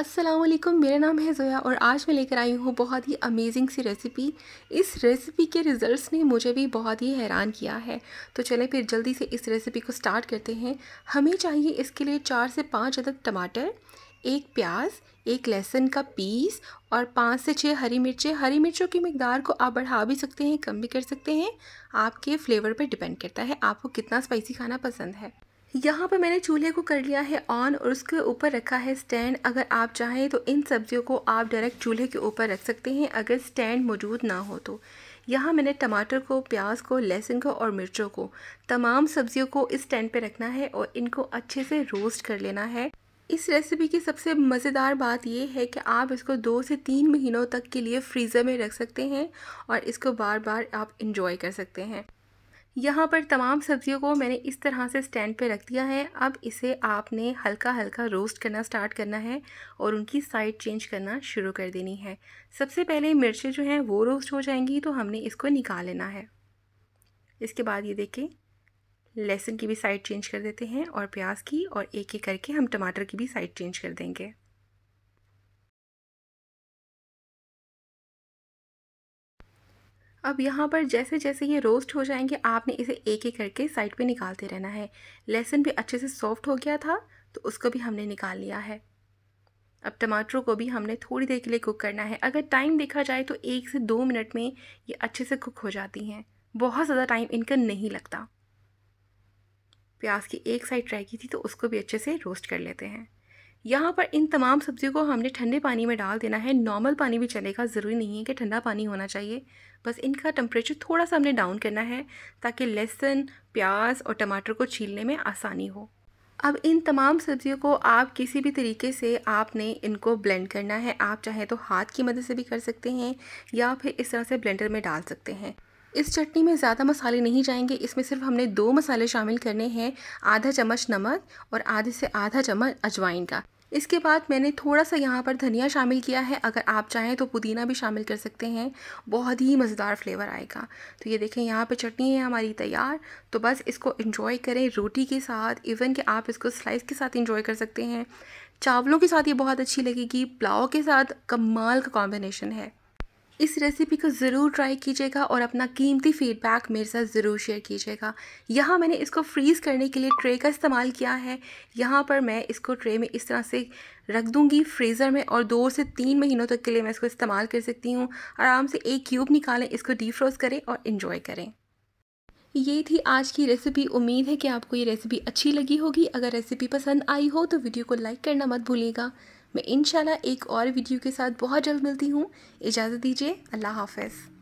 असलम मेरा नाम है जोया और आज मैं लेकर आई हूँ बहुत ही अमेजिंग सी रेसिपी इस रेसिपी के रिज़ल्ट्स ने मुझे भी बहुत ही हैरान किया है तो चलें फिर जल्दी से इस रेसिपी को स्टार्ट करते हैं हमें चाहिए इसके लिए चार से पाँच अदद टमाटर एक प्याज एक लहसुन का पीस और पाँच से छः हरी मिर्चें हरी मिर्चों की मकदार को आप बढ़ा भी सकते हैं कम भी कर सकते हैं आपके फ्लेवर पर डिपेंड करता है आपको कितना स्पाइसी खाना पसंद है यहाँ पर मैंने चूल्हे को कर लिया है ऑन और उसके ऊपर रखा है स्टैंड अगर आप चाहें तो इन सब्जियों को आप डायरेक्ट चूल्हे के ऊपर रख सकते हैं अगर स्टैंड मौजूद ना हो तो यहाँ मैंने टमाटर को प्याज को लहसुन को और मिर्चों को तमाम सब्जियों को इस स्टैंड पे रखना है और इनको अच्छे से रोस्ट कर लेना है इस रेसिपी की सबसे मज़ेदार बात यह है कि आप इसको दो से तीन महीनों तक के लिए फ्रीज़र में रख सकते हैं और इसको बार बार आप इंजॉय कर सकते हैं यहाँ पर तमाम सब्जियों को मैंने इस तरह से स्टैंड पे रख दिया है अब इसे आपने हल्का हल्का रोस्ट करना स्टार्ट करना है और उनकी साइड चेंज करना शुरू कर देनी है सबसे पहले मिर्चें जो हैं वो रोस्ट हो जाएंगी तो हमने इसको निकाल लेना है इसके बाद ये देखें लहसुन की भी साइड चेंज कर देते हैं और प्याज की और एक एक करके हम टमाटर की भी साइड चेंज कर देंगे अब यहाँ पर जैसे जैसे ये रोस्ट हो जाएंगे आपने इसे एक एक करके साइड पे निकालते रहना है लहसुन भी अच्छे से सॉफ्ट हो गया था तो उसको भी हमने निकाल लिया है अब टमाटरों को भी हमने थोड़ी देर के लिए कुक करना है अगर टाइम देखा जाए तो एक से दो मिनट में ये अच्छे से कुक हो जाती हैं बहुत ज़्यादा टाइम इनका नहीं लगता प्याज की एक साइड रह गई थी तो उसको भी अच्छे से रोस्ट कर लेते हैं यहाँ पर इन तमाम सब्जियों को हमने ठंडे पानी में डाल देना है नॉर्मल पानी भी चलेगा ज़रूरी नहीं है कि ठंडा पानी होना चाहिए बस इनका टम्परेचर थोड़ा सा हमने डाउन करना है ताकि लहसुन प्याज और टमाटर को छीलने में आसानी हो अब इन तमाम सब्जियों को आप किसी भी तरीके से आपने इनको ब्लेंड करना है आप चाहें तो हाथ की मदद से भी कर सकते हैं या फिर इस तरह से ब्लेंडर में डाल सकते हैं इस चटनी में ज़्यादा मसाले नहीं जाएंगे इसमें सिर्फ हमने दो मसाले शामिल करने हैं आधा चम्मच नमक और आधे से आधा चम्मच अजवाइन का इसके बाद मैंने थोड़ा सा यहाँ पर धनिया शामिल किया है अगर आप चाहें तो पुदीना भी शामिल कर सकते हैं बहुत ही मज़ेदार फ्लेवर आएगा तो ये देखें यहाँ पे चटनी है हमारी तैयार तो बस इसको इन्जॉय करें रोटी के साथ इवन कि आप इसको स्लाइस के साथ इंजॉय कर सकते हैं चावलों के साथ ये बहुत अच्छी लगेगी पुलाव के साथ कमाल का कॉम्बिनेशन है इस रेसिपी को ज़रूर ट्राई कीजिएगा और अपना कीमती फीडबैक मेरे साथ ज़रूर शेयर कीजिएगा यहाँ मैंने इसको फ्रीज़ करने के लिए ट्रे का इस्तेमाल किया है यहाँ पर मैं इसको ट्रे में इस तरह से रख दूँगी फ्रीज़र में और दो से तीन महीनों तक के लिए मैं इसको इस्तेमाल कर सकती हूँ आराम से एक क्यूब निकालें इसको डीफ्रोज करें और इन्जॉय करें ये थी आज की रेसिपी उम्मीद है कि आपको ये रेसिपी अच्छी लगी होगी अगर रेसिपी पसंद आई हो तो वीडियो को लाइक करना मत भूलिएगा मैं इनशाला एक और वीडियो के साथ बहुत जल्द मिलती हूँ इजाज़त दीजिए अल्लाह हाफ़